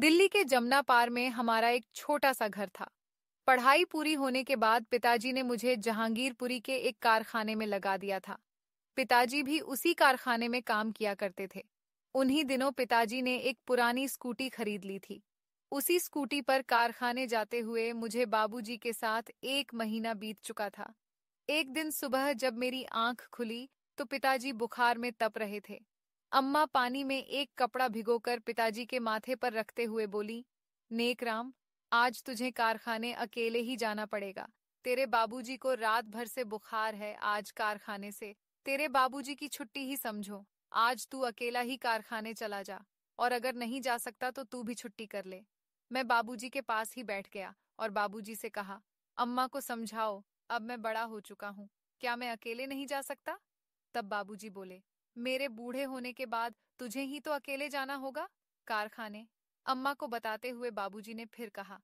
दिल्ली के जमुना पार में हमारा एक छोटा सा घर था पढ़ाई पूरी होने के बाद पिताजी ने मुझे जहांगीरपुरी के एक कारखाने में लगा दिया था पिताजी भी उसी कारखाने में काम किया करते थे उन्हीं दिनों पिताजी ने एक पुरानी स्कूटी खरीद ली थी उसी स्कूटी पर कारखाने जाते हुए मुझे बाबूजी के साथ एक महीना बीत चुका था एक दिन सुबह जब मेरी आंख खुली तो पिताजी बुखार में तप रहे थे अम्मा पानी में एक कपड़ा भिगोकर पिताजी के माथे पर रखते हुए बोली नेक राम आज तुझे कारखाने अकेले ही जाना पड़ेगा तेरे बाबूजी को रात भर से बुखार है आज कारखाने से तेरे बाबूजी की छुट्टी ही समझो आज तू अकेला ही कारखाने चला जा और अगर नहीं जा सकता तो तू भी छुट्टी कर ले मैं बाबूजी के पास ही बैठ गया और बाबूजी से कहा अम्मा को समझाओ अब मैं बड़ा हो चुका हूँ क्या मैं अकेले नहीं जा सकता तब बाबूजी बोले मेरे बूढ़े होने के बाद तुझे ही तो अकेले जाना होगा कारखाने अम्मा को बताते हुए बाबूजी ने फिर कहा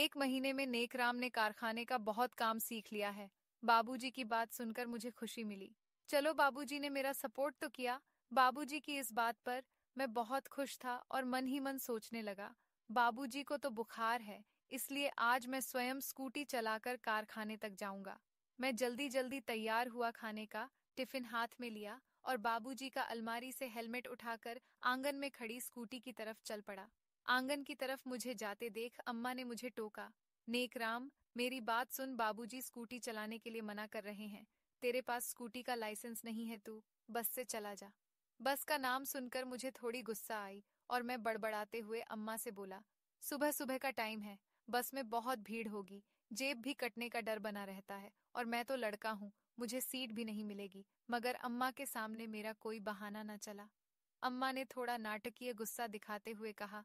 एक महीने में नेकराम ने कारखाने का बहुत काम सीख लिया है बाबूजी की बात सुनकर मुझे खुशी मिली चलो बाबूजी ने मेरा सपोर्ट तो किया बाबूजी की इस बात पर मैं बहुत खुश था और मन ही मन सोचने लगा बाबूजी को तो बुखार है इसलिए आज मैं स्वयं स्कूटी चलाकर कारखाने तक जाऊंगा मैं जल्दी जल्दी तैयार हुआ खाने का टिफिन हाथ में लिया और बाबूजी का अलमारी से हेलमेट उठाकर आंगन में खड़ी स्कूटी की तरफ चल पड़ा आंगन की तरफ मुझे जाते देख अम्मा ने मुझे टोका नेक राम मेरी बात सुन बाबूजी स्कूटी चलाने के लिए मना कर रहे हैं तेरे पास स्कूटी का लाइसेंस नहीं है तू बस से चला जा बस का नाम सुनकर मुझे थोड़ी गुस्सा आई और मैं बड़बड़ाते हुए अम्मा से बोला सुबह सुबह का टाइम है बस में बहुत भीड़ होगी जेब भी कटने का डर बना रहता है और मैं तो लड़का हूँ मुझे सीट भी नहीं मिलेगी मगर अम्मा के सामने मेरा कोई बहाना न चला अम्मा ने थोड़ा नाटकीय गुस्सा दिखाते हुए कहा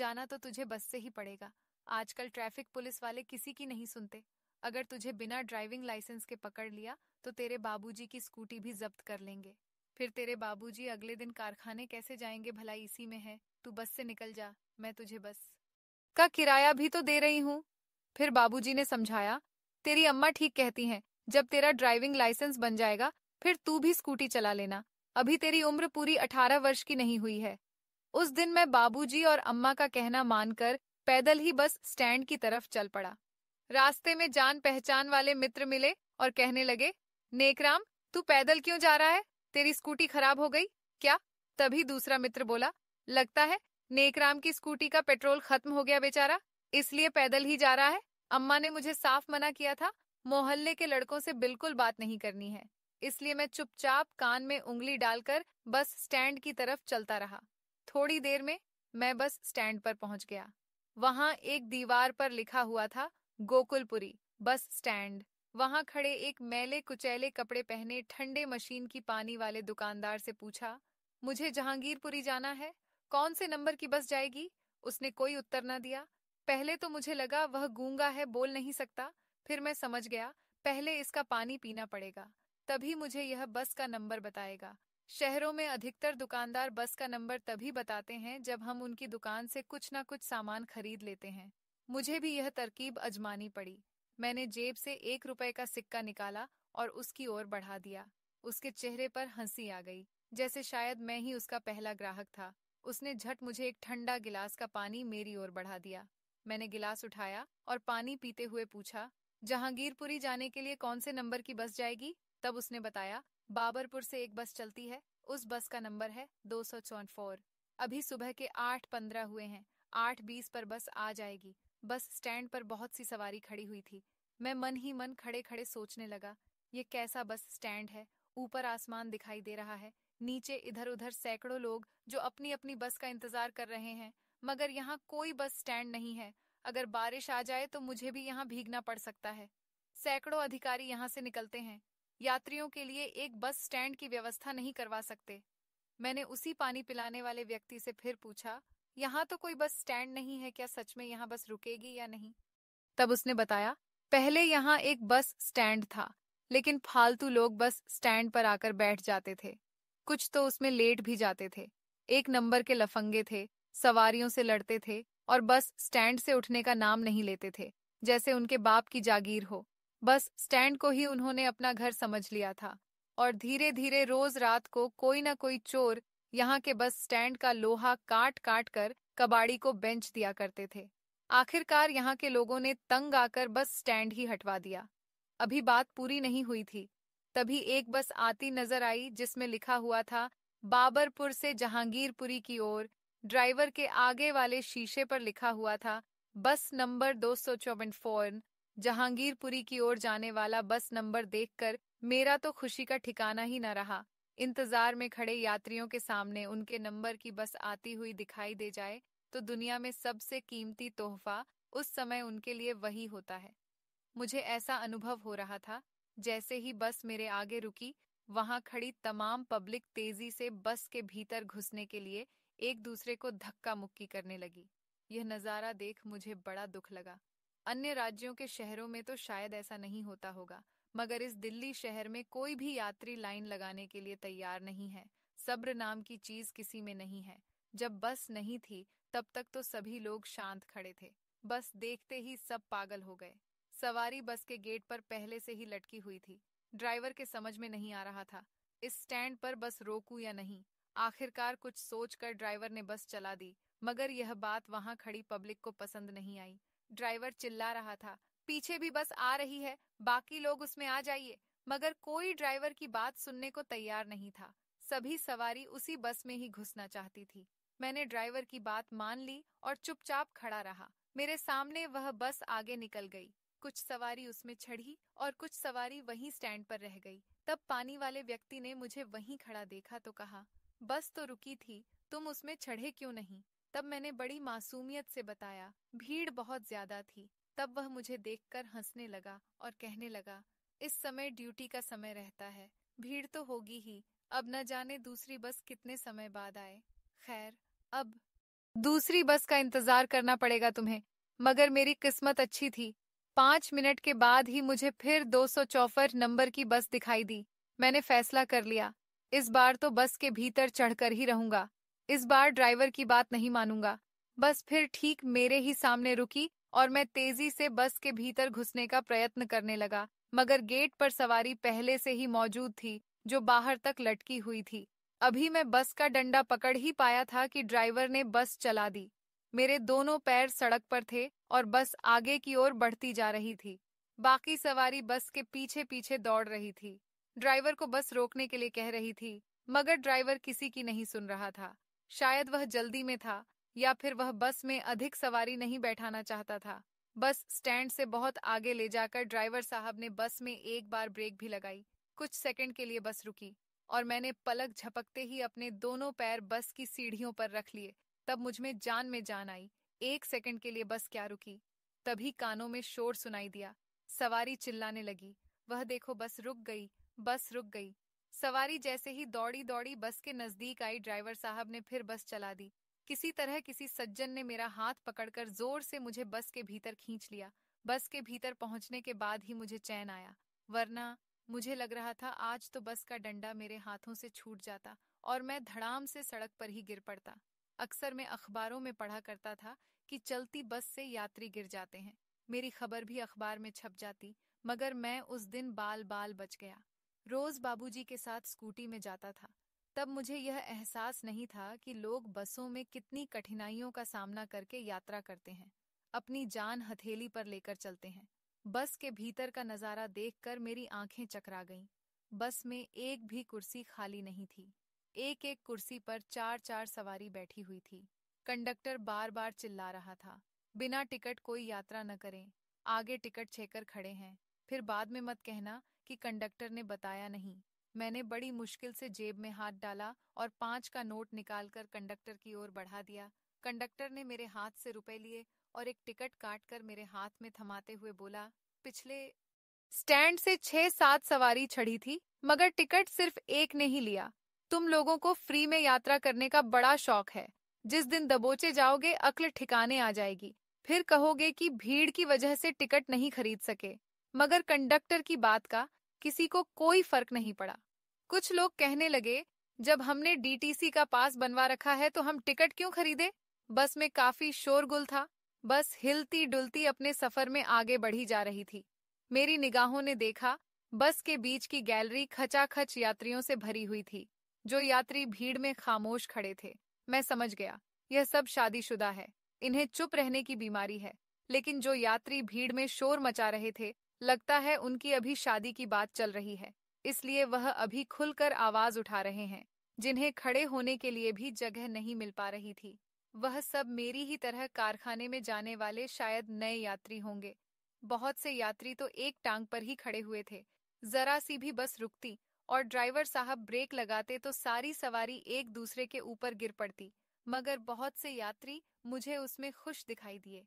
जाना तो तुझे बस से ही पड़ेगा आजकल ट्रैफिक पुलिस वाले किसी की नहीं सुनते अगर तुझे बिना ड्राइविंग लाइसेंस के पकड़ लिया तो तेरे बाबूजी की स्कूटी भी जब्त कर लेंगे फिर तेरे बाबूजी अगले दिन कारखाने कैसे जाएंगे भला इसी में है तू बस से निकल जा मैं तुझे बस का किराया भी तो दे रही हूँ फिर बाबूजी ने समझाया तेरी अम्मा ठीक कहती हैं जब तेरा ड्राइविंग लाइसेंस बन जाएगा फिर तू भी स्कूटी चला लेना अभी तेरी उम्र पूरी अठारह वर्ष की नहीं हुई है उस दिन मैं बाबूजी और अम्मा का कहना मानकर पैदल ही बस स्टैंड की तरफ चल पड़ा रास्ते में जान पहचान वाले मित्र मिले और कहने लगे नेकराम तू पैदल क्यों जा रहा है तेरी स्कूटी खराब हो गई क्या तभी दूसरा मित्र बोला लगता है नेकराम की स्कूटी का पेट्रोल खत्म हो गया बेचारा इसलिए पैदल ही जा रहा है अम्मा ने मुझे साफ मना किया था मोहल्ले के लड़कों से बिल्कुल बात नहीं करनी है इसलिए मैं चुपचाप कान में उंगली डालकर बस स्टैंड की तरफ चलता रहा थोड़ी देर में मैं बस स्टैंड पर पहुंच गया वहां एक दीवार पर लिखा हुआ था गोकुलपुरी बस स्टैंड वहां खड़े एक मैले कुचैले कपड़े पहने ठंडे मशीन की पानी वाले दुकानदार से पूछा मुझे जहांगीरपुरी जाना है कौन से नंबर की बस जाएगी उसने कोई उत्तर न दिया पहले तो मुझे लगा वह गूंगा है बोल नहीं सकता फिर मैं समझ गया पहले इसका पानी पीना पड़ेगा तभी मुझे यह बस का नंबर बताएगा शहरों में अधिकतर दुकानदार बस का नंबर तभी बताते हैं जब हम उनकी दुकान से कुछ ना कुछ सामान खरीद लेते हैं मुझे भी यह तरकीब अजमानी पड़ी मैंने जेब से एक रुपए का सिक्का निकाला और उसकी ओर बढ़ा दिया उसके चेहरे पर हंसी आ गई जैसे शायद मैं ही उसका पहला ग्राहक था उसने झट मुझे एक ठंडा गिलास का पानी मेरी ओर बढ़ा दिया मैंने गिलास उठाया और पानी पीते हुए पूछा जहांगीरपुरी जाने के लिए कौन से नंबर की बस जाएगी तब उसने बताया बाबरपुर से एक बस चलती है उस बस का नंबर है दो अभी सुबह के आठ पंद्रह हुए हैं आठ बीस पर बस आ जाएगी बस स्टैंड पर बहुत सी सवारी खड़ी हुई थी मैं मन ही मन खड़े खड़े सोचने लगा ये कैसा बस स्टैंड है ऊपर आसमान दिखाई दे रहा है नीचे इधर उधर सैकड़ों लोग जो अपनी अपनी बस का इंतजार कर रहे हैं मगर यहाँ कोई बस स्टैंड नहीं है अगर बारिश आ जाए तो मुझे भी यहाँ भीगना पड़ सकता है सैकड़ों अधिकारी यहाँ से निकलते हैं यात्रियों के लिए एक बस स्टैंड की व्यवस्था नहीं करवा सकते मैंने उसी पानी पिलाने वाले व्यक्ति से फिर पूछा यहाँ तो कोई बस स्टैंड नहीं है क्या सच में यहाँ बस रुकेगी या नहीं तब उसने बताया पहले यहाँ एक बस स्टैंड था लेकिन फालतू लोग बस स्टैंड पर आकर बैठ जाते थे कुछ तो उसमें लेट भी जाते थे एक नंबर के लफंगे थे सवारियों से लड़ते थे और बस स्टैंड से उठने का नाम नहीं लेते थे जैसे उनके बाप की जागीर हो बस स्टैंड को ही उन्होंने अपना घर समझ लिया था और धीरे धीरे रोज रात को कोई ना कोई चोर यहाँ के बस स्टैंड का लोहा काट काट कर कबाड़ी को बेंच दिया करते थे आखिरकार यहाँ के लोगों ने तंग आकर बस स्टैंड ही हटवा दिया अभी बात पूरी नहीं हुई थी तभी एक बस आती नजर आई जिसमें लिखा हुआ था बाबरपुर से जहांगीरपुरी की ओर ड्राइवर के आगे वाले शीशे पर लिखा हुआ था बस नंबर दो सौ जहांगीरपुरी की ओर जाने वाला बस नंबर देखकर मेरा तो खुशी का ठिकाना ही न रहा इंतजार में खड़े यात्रियों के सामने उनके नंबर की बस आती हुई दिखाई दे जाए तो दुनिया में सबसे कीमती तोहफा उस समय उनके लिए वही होता है मुझे ऐसा अनुभव हो रहा था जैसे ही बस मेरे आगे रुकी वहां खड़ी तमाम पब्लिक तेजी से बस के भीतर घुसने के लिए एक दूसरे को धक्का मुक्की करने लगी यह नज़ारा देख मुझे बड़ा दुख लगा अन्य राज्यों के शहरों में तो शायद ऐसा नहीं होता होगा मगर इस दिल्ली शहर में कोई भी यात्री लाइन लगाने के लिए तैयार नहीं है सब्र नाम की चीज किसी में नहीं है जब बस नहीं थी तब तक तो सभी लोग शांत खड़े थे बस देखते ही सब पागल हो गए सवारी बस के गेट पर पहले से ही लटकी हुई थी ड्राइवर के समझ में नहीं आ रहा था इस स्टैंड पर बस रोकू या नहीं आखिरकार कुछ सोचकर ड्राइवर ने बस चला दी मगर यह बात वहां खड़ी पब्लिक को पसंद नहीं आई ड्राइवर चिल्ला रहा था पीछे भी बस आ रही है बाकी लोग उसमें आ जाइए मगर कोई ड्राइवर की बात सुनने को तैयार नहीं था सभी सवारी उसी बस में ही घुसना चाहती थी मैंने ड्राइवर की बात मान ली और चुपचाप खड़ा रहा मेरे सामने वह बस आगे निकल गई कुछ सवारी उसमें चढ़ी और कुछ सवारी वहीं स्टैंड पर रह गई तब पानी वाले व्यक्ति ने मुझे वहीं खड़ा देखा तो कहा बस तो रुकी थी तुम उसमें चढ़े क्यों नहीं तब मैंने बड़ी मासूमियत से बताया भीड़ बहुत ज्यादा थी तब वह मुझे देखकर हंसने लगा और कहने लगा इस समय ड्यूटी का समय रहता है भीड़ तो होगी ही अब न जाने दूसरी बस कितने समय बाद आए खैर अब दूसरी बस का इंतजार करना पड़ेगा तुम्हें मगर मेरी किस्मत अच्छी थी पांच मिनट के बाद ही मुझे फिर दो सौ नंबर की बस दिखाई दी मैंने फैसला कर लिया इस बार तो बस के भीतर चढ़कर ही रहूंगा इस बार ड्राइवर की बात नहीं मानूंगा बस फिर ठीक मेरे ही सामने रुकी और मैं तेजी से बस के भीतर घुसने का प्रयत्न करने लगा मगर गेट पर सवारी पहले से ही मौजूद थी जो बाहर तक लटकी हुई थी अभी मैं बस का डंडा पकड़ ही पाया था कि ड्राइवर ने बस चला दी मेरे दोनों पैर सड़क पर थे और बस आगे की ओर बढ़ती जा रही थी बाकी सवारी बस के पीछे पीछे दौड़ रही थी ड्राइवर को बस रोकने के लिए कह रही थी मगर ड्राइवर किसी की नहीं सुन रहा था शायद वह जल्दी में था या फिर वह बस में अधिक सवारी नहीं बैठाना चाहता था बस स्टैंड से बहुत आगे ले जाकर ड्राइवर साहब ने बस में एक बार ब्रेक भी लगाई कुछ सेकंड के लिए बस रुकी और मैंने पलक झपकते ही अपने दोनों पैर बस की सीढ़ियों पर रख लिए तब मुझ में जान में जान आई एक सेकंड के लिए बस क्या रुकी तभी कानों में शोर सुनाई दिया सवारी चिल्लाने लगी वह देखो बस रुक गई बस रुक गई सवारी जैसे ही दौड़ी दौड़ी बस के नजदीक आई ड्राइवर साहब ने फिर बस चला दी किसी तरह किसी सज्जन ने मेरा हाथ पकड़कर जोर से मुझे बस के भीतर खींच लिया बस के भीतर पहुंचने के बाद ही मुझे चैन आया वरना मुझे लग रहा था आज तो बस का डंडा मेरे हाथों से छूट जाता और मैं धड़ाम से सड़क पर ही गिर पड़ता अक्सर मैं अखबारों में पढ़ा करता था कि चलती बस से यात्री गिर जाते हैं मेरी खबर भी अखबार में छप जाती मगर मैं उस दिन बाल बाल बच गया रोज बाबूजी के साथ स्कूटी में जाता था तब मुझे यह एहसास नहीं था कि लोग बसों में कितनी कठिनाइयों का सामना करके यात्रा करते हैं अपनी जान हथेली पर लेकर चलते हैं बस के भीतर का नज़ारा देखकर मेरी आंखें चकरा गईं बस में एक भी कुर्सी खाली नहीं थी एक एक कुर्सी पर चार चार सवारी बैठी हुई थी कंडक्टर बार बार चिल्ला रहा था बिना टिकट कोई यात्रा न करें आगे टिकट छेकर खड़े हैं फिर बाद में मत कहना कि कंडक्टर ने बताया नहीं मैंने बड़ी मुश्किल से जेब में हाथ डाला और पांच का नोट निकालकर कंडक्टर की ओर बढ़ा दिया कंडक्टर ने मेरे हाथ से रुपए लिए और एक टिकट काट कर मेरे हाथ में थमाते हुए बोला पिछले स्टैंड से छह सात सवारी चढ़ी थी मगर टिकट सिर्फ एक ने ही लिया तुम लोगों को फ्री में यात्रा करने का बड़ा शौक है जिस दिन दबोचे जाओगे अक्ल ठिकाने आ जाएगी फिर कहोगे कि भीड़ की वजह से टिकट नहीं खरीद सके मगर कंडक्टर की बात का किसी को कोई फर्क नहीं पड़ा कुछ लोग कहने लगे जब हमने डीटीसी का पास बनवा रखा है तो हम टिकट क्यों खरीदे बस में काफी शोरगुल था बस हिलती डुलती अपने सफर में आगे बढ़ी जा रही थी मेरी निगाहों ने देखा बस के बीच की गैलरी खचाखच यात्रियों से भरी हुई थी जो यात्री भीड़ में खामोश खड़े थे मैं समझ गया यह सब शादीशुदा है इन्हें चुप रहने की बीमारी है लेकिन जो यात्री भीड़ में शोर मचा रहे थे लगता है उनकी अभी शादी की बात चल रही है इसलिए वह अभी खुलकर आवाज उठा रहे हैं जिन्हें खड़े होने के लिए भी जगह नहीं मिल पा रही थी वह सब मेरी ही तरह कारखाने में जाने वाले शायद नए यात्री होंगे बहुत से यात्री तो एक टांग पर ही खड़े हुए थे जरा सी भी बस रुकती और ड्राइवर साहब ब्रेक लगाते तो सारी सवारी एक दूसरे के ऊपर गिर पड़ती मगर बहुत से यात्री मुझे उसमें खुश दिखाई दिए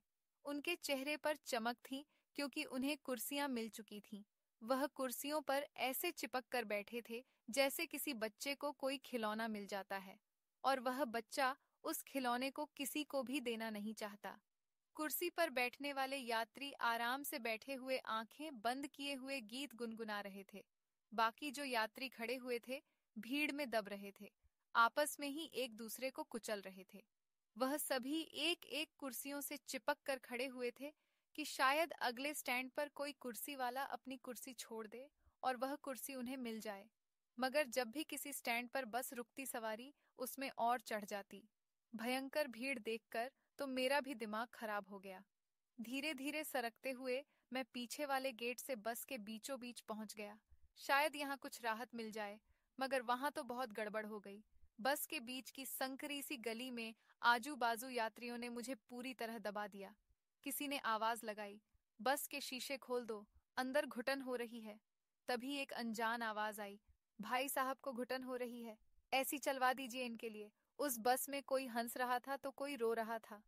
उनके चेहरे पर चमक थी क्योंकि उन्हें कुर्सियां मिल चुकी थीं। वह कुर्सियों पर ऐसे चिपक कर बैठे थे जैसे किसी बच्चे को कोई खिलौना मिल जाता है और वह बच्चा उस खिलौने को किसी को भी देना नहीं चाहता कुर्सी पर बैठने वाले यात्री आराम से बैठे हुए आंखें बंद किए हुए गीत गुनगुना रहे थे बाकी जो यात्री खड़े हुए थे भीड़ में दब रहे थे आपस में ही एक दूसरे को कुचल रहे थे वह सभी एक एक कुर्सियों से चिपक कर खड़े हुए थे कि शायद अगले स्टैंड पर कोई कुर्सी वाला अपनी कुर्सी छोड़ दे और वह कुर्सी उन्हें मिल जाए मगर जब भी किसी स्टैंड पर बस रुकती सवारी उसमें और चढ़ जाती भयंकर भीड़ देखकर तो मेरा भी दिमाग खराब हो गया धीरे धीरे सरकते हुए मैं पीछे वाले गेट से बस के बीचों बीच पहुंच गया शायद यहाँ कुछ राहत मिल जाए मगर वहां तो बहुत गड़बड़ हो गई बस के बीच की संकरी सी गली में आजू बाजू यात्रियों ने मुझे पूरी तरह दबा दिया किसी ने आवाज लगाई बस के शीशे खोल दो अंदर घुटन हो रही है तभी एक अनजान आवाज आई भाई साहब को घुटन हो रही है ऐसी चलवा दीजिए इनके लिए उस बस में कोई हंस रहा था तो कोई रो रहा था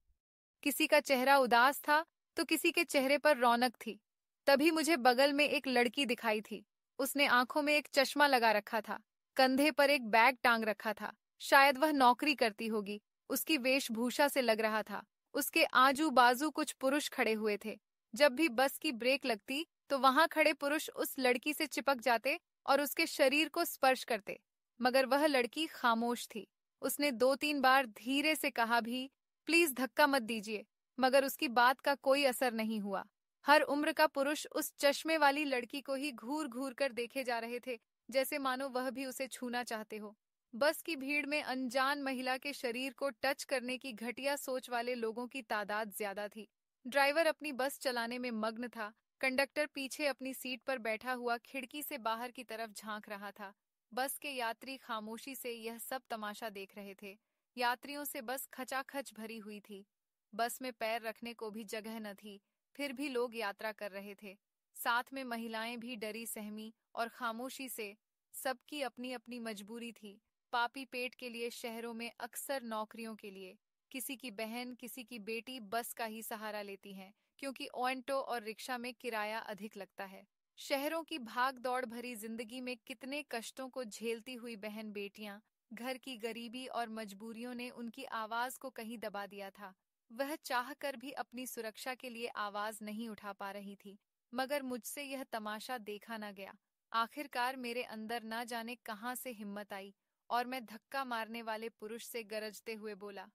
किसी का चेहरा उदास था तो किसी के चेहरे पर रौनक थी तभी मुझे बगल में एक लड़की दिखाई थी उसने आंखों में एक चश्मा लगा रखा था कंधे पर एक बैग टांग रखा था शायद वह नौकरी करती होगी उसकी वेशभूषा से लग रहा था उसके आजू बाजू कुछ पुरुष खड़े हुए थे जब भी बस की ब्रेक लगती तो वहां खड़े पुरुष उस लड़की से चिपक जाते और उसके शरीर को स्पर्श करते मगर वह लड़की खामोश थी उसने दो तीन बार धीरे से कहा भी प्लीज धक्का मत दीजिए मगर उसकी बात का कोई असर नहीं हुआ हर उम्र का पुरुष उस चश्मे वाली लड़की को ही घूर घूर कर देखे जा रहे थे जैसे मानो वह भी उसे छूना चाहते हो बस की भीड़ में अनजान महिला के शरीर को टच करने की घटिया सोच वाले लोगों की तादाद ज्यादा थी ड्राइवर अपनी बस चलाने में मग्न था कंडक्टर पीछे अपनी सीट पर बैठा हुआ खिड़की से बाहर की तरफ झांक रहा था बस के यात्री खामोशी से यह सब तमाशा देख रहे थे यात्रियों से बस खचाखच भरी हुई थी बस में पैर रखने को भी जगह न थी फिर भी लोग यात्रा कर रहे थे साथ में महिलाएं भी डरी सहमी और खामोशी से सबकी अपनी अपनी मजबूरी थी पापी पेट के लिए शहरों में अक्सर नौकरियों के लिए किसी की बहन किसी की बेटी बस का ही सहारा लेती हैं क्योंकि ओंटो और रिक्शा में किराया अधिक लगता है शहरों की भाग दौड़ भरी जिंदगी में कितने कष्टों को झेलती हुई बहन बेटियां घर की गरीबी और मजबूरियों ने उनकी आवाज को कहीं दबा दिया था वह चाहकर भी अपनी सुरक्षा के लिए आवाज नहीं उठा पा रही थी मगर मुझसे यह तमाशा देखा न गया आखिरकार मेरे अंदर न जाने कहाँ से हिम्मत आई और मैं धक्का मारने वाले पुरुष से गरजते हुए बोला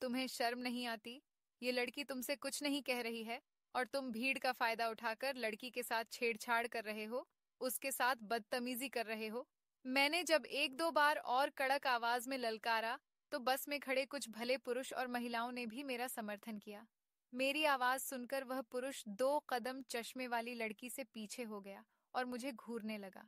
तुम्हें शर्म नहीं आती ये लड़की तुमसे कुछ नहीं कह रही है और तुम भीड़ का फायदा उठाकर लड़की के साथ छेड़छाड़ कर रहे हो उसके साथ बदतमीजी कर रहे हो मैंने जब एक दो बार और कड़क आवाज में ललकारा तो बस में खड़े कुछ भले पुरुष और महिलाओं ने भी मेरा समर्थन किया मेरी आवाज सुनकर वह पुरुष दो कदम चश्मे वाली लड़की से पीछे हो गया और मुझे घूरने लगा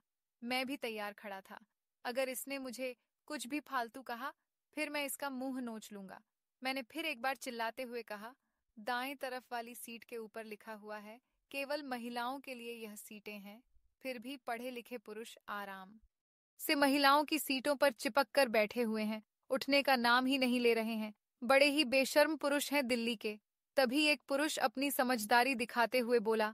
मैं भी तैयार खड़ा था अगर इसने मुझे कुछ भी फालतू कहा फिर मैं इसका मुंह नोच लूंगा मैंने फिर एक बार चिल्लाते हुए कहा दाएं तरफ वाली सीट के ऊपर लिखा हुआ है केवल महिलाओं के लिए यह सीटें हैं फिर भी पढ़े लिखे पुरुष आराम से महिलाओं की सीटों पर चिपक कर बैठे हुए हैं उठने का नाम ही नहीं ले रहे हैं बड़े ही बेशर्म पुरुष हैं दिल्ली के तभी एक पुरुष अपनी समझदारी दिखाते हुए बोला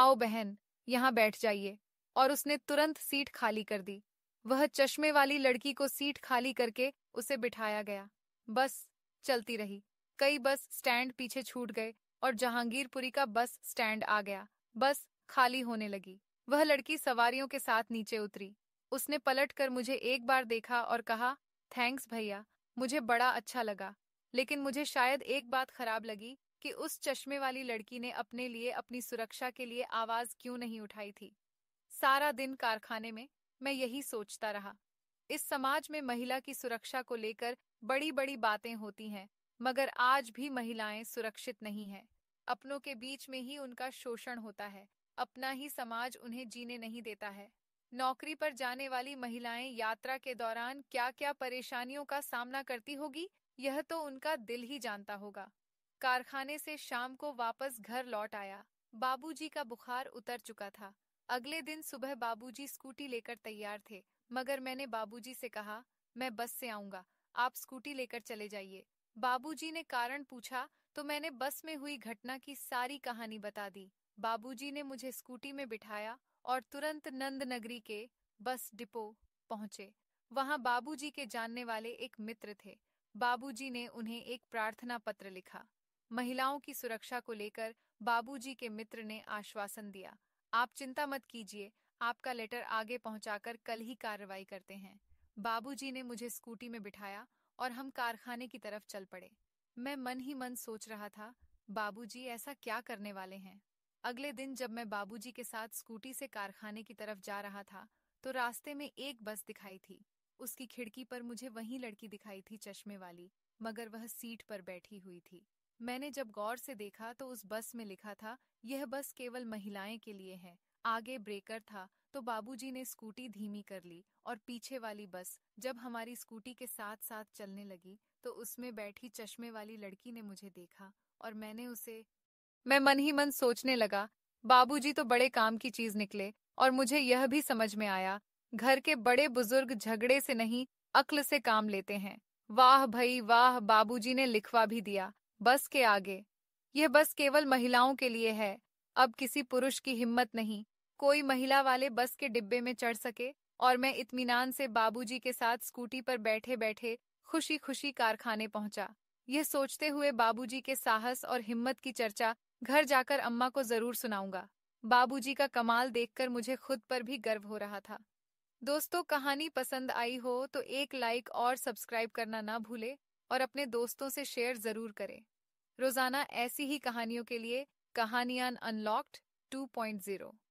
आओ बहन यहाँ बैठ जाइए और उसने तुरंत सीट खाली कर दी वह चश्मे वाली लड़की को सीट खाली करके उसे बिठाया गया बस चलती रही कई बस स्टैंड पीछे छूट गए और जहांगीरपुरी का बस स्टैंड आ गया बस खाली होने लगी वह लड़की सवारियों के साथ नीचे उतरी उसने पलट कर मुझे एक बार देखा और कहा थैंक्स भैया मुझे बड़ा अच्छा लगा लेकिन मुझे शायद एक बात खराब लगी कि उस चश्मे वाली लड़की ने अपने लिए अपनी सुरक्षा के लिए आवाज क्यों नहीं उठाई थी सारा दिन कारखाने में मैं यही सोचता रहा इस समाज में महिला की सुरक्षा को लेकर बड़ी बड़ी बातें होती हैं मगर आज भी महिलाएं सुरक्षित नहीं हैं अपनों के बीच में ही उनका शोषण होता है अपना ही समाज उन्हें जीने नहीं देता है नौकरी पर जाने वाली महिलाएं यात्रा के दौरान क्या क्या परेशानियों का सामना करती होगी यह तो उनका दिल ही जानता होगा कारखाने से शाम को वापस घर लौट आया बाबूजी का बुखार उतर चुका था अगले दिन सुबह बाबूजी स्कूटी लेकर तैयार थे मगर मैंने बाबूजी से कहा मैं बस से आऊंगा आप स्कूटी लेकर चले जाइए बाबूजी ने कारण पूछा तो मैंने बस में हुई घटना की सारी कहानी बता दी बाबूजी ने मुझे स्कूटी में बिठाया और तुरंत नंद नगरी के बस डिपो पहुंचे वहां बाबूजी के जानने वाले एक मित्र थे बाबूजी ने उन्हें एक प्रार्थना पत्र लिखा महिलाओं की सुरक्षा को लेकर बाबूजी के मित्र ने आश्वासन दिया आप चिंता मत कीजिए आपका लेटर आगे पहुंचाकर कल ही कार्रवाई करते हैं बाबूजी ने मुझे स्कूटी में बिठाया और हम कारखाने की तरफ चल पड़े मैं मन ही मन सोच रहा था बाबूजी ऐसा क्या करने वाले हैं अगले दिन जब मैं बाबूजी के साथ स्कूटी से कारखाने की तरफ जा रहा था तो रास्ते में एक बस दिखाई थी उसकी खिड़की पर मुझे वही लड़की दिखाई थी चश्मे वाली मगर वह सीट पर बैठी हुई थी मैंने जब गौर से देखा तो उस बस में लिखा था यह बस केवल महिलाएं के लिए है आगे ब्रेकर था तो बाबूजी ने स्कूटी धीमी कर ली और पीछे वाली बस जब हमारी स्कूटी के साथ साथ चलने लगी तो उसमें बैठी चश्मे वाली लड़की ने मुझे देखा और मैंने उसे मैं मन ही मन सोचने लगा बाबूजी तो बड़े काम की चीज निकले और मुझे यह भी समझ में आया घर के बड़े बुजुर्ग झगड़े से नहीं अक्ल से काम लेते हैं वाह भई वाह बाबूजी ने लिखवा भी दिया बस के आगे यह बस केवल महिलाओं के लिए है अब किसी पुरुष की हिम्मत नहीं कोई महिला वाले बस के डिब्बे में चढ़ सके और मैं इतमान से बाबूजी के साथ स्कूटी पर बैठे बैठे खुशी खुशी कारखाने पहुंचा यह सोचते हुए बाबूजी के साहस और हिम्मत की चर्चा घर जाकर अम्मा को जरूर सुनाऊंगा बाबूजी का कमाल देखकर मुझे खुद पर भी गर्व हो रहा था दोस्तों कहानी पसंद आई हो तो एक लाइक और सब्सक्राइब करना ना भूले और अपने दोस्तों से शेयर जरूर करें रोजाना ऐसी ही कहानियों के लिए कहानियान अनलॉक्ड 2.0